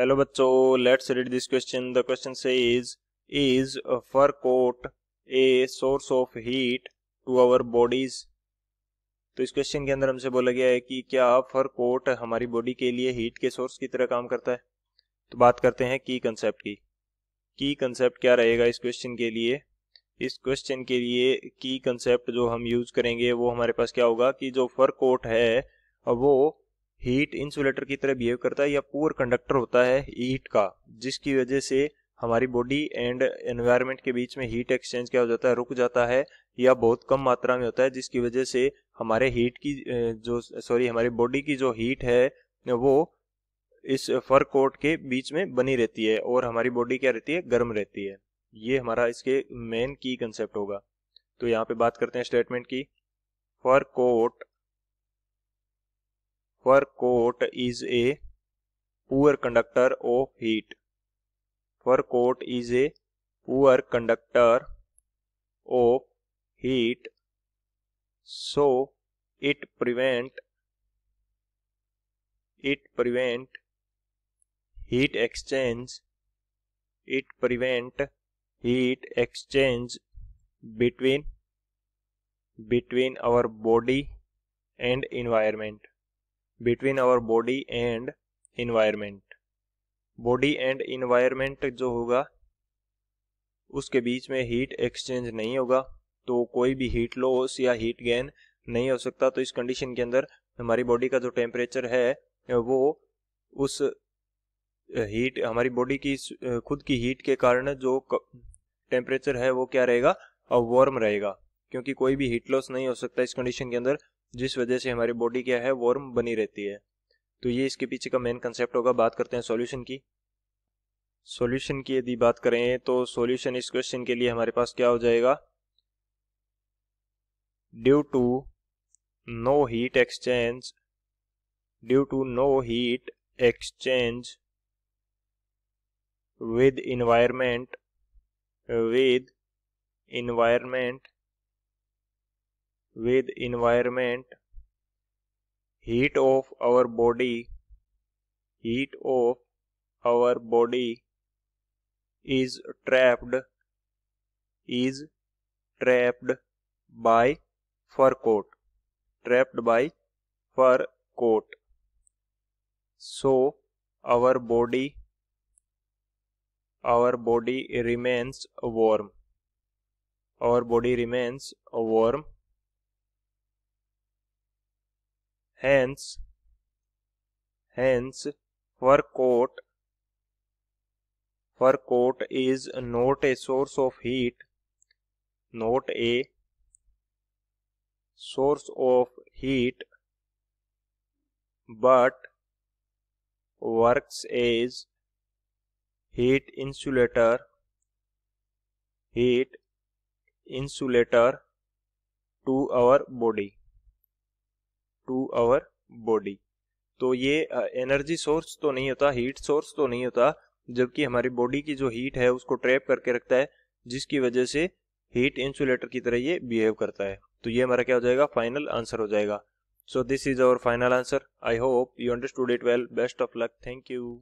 Hello बच्चों let's read this question the question says is is fur coat a source of heat to our bodies तो इस question के अंदर हमसे बोला गया है कि क्या फर कोट हमारी बॉडी के लिए हीट के सोर्स की तरह काम करता है तो बात करते हैं की कंसेप्ट की की कंसेप्ट क्या रहेगा इस क्वेश्चन के लिए इस क्वेश्चन के लिए की कंसेप्ट जो हम यूज करेंगे वो हमारे पास क्या होगा कि जो फर कोट है वो हीट इंसुलेटर की तरह बिहेव करता है या पुअर कंडक्टर होता है हीट का जिसकी वजह से हमारी बॉडी एंड एनवायरनमेंट के बीच में हीट एक्सचेंज क्या हो जाता है रुक जाता है या बहुत कम मात्रा में होता है जिसकी वजह से हमारे हीट की जो सॉरी हमारी बॉडी की जो हीट है वो इस फर कोट के बीच में बनी रहती है और हमारी बॉडी क्या रहती है गर्म रहती है ये हमारा इसके मेन की कंसेप्ट होगा तो यहाँ पे बात करते हैं स्टेटमेंट की fur coat Fur is a poor conductor of heat. Fur is a poor conductor of heat. So it prevent it prevent heat exchange it prevent heat exchange between between our body and environment between our body and environment body and environment जो होगा उसके बीच में heat exchange नहीं होगा तो कोई भी heat loss या हीट गेन नहीं हो सकता तो इस कंडीशन के अंदर हमारी बॉडी का जो टेम्परेचर है वो उस हीट हमारी बॉडी की खुद की हीट के कारण जो टेम्परेचर है वो क्या रहेगा वार्म रहेगा क्योंकि कोई भी हीट लॉस नहीं हो सकता इस कंडीशन के अंदर जिस वजह से हमारी बॉडी क्या है वार्म बनी रहती है तो ये इसके पीछे का मेन कंसेप्ट होगा बात करते हैं सॉल्यूशन की सॉल्यूशन की यदि बात करें तो सॉल्यूशन इस क्वेश्चन के लिए हमारे पास क्या हो जाएगा due to no heat exchange due to no heat exchange with environment with environment with environment heat of our body heat of our body is trapped is trapped by fur coat trapped by fur coat so our body our body remains warm our body remains warm Hence, hence fur coat, fur coat is not a source of heat, not a source of heat, but works as heat insulator, heat insulator to our body. To our body तो ये energy source तो नहीं होता heat source तो नहीं होता जबकि हमारी बॉडी की जो हीट है उसको ट्रैप करके रखता है जिसकी वजह से हीट इंसुलेटर की तरह ये बिहेव करता है तो ये हमारा क्या हो जाएगा फाइनल आंसर हो जाएगा so this is our final answer I hope you understood it well best of luck thank you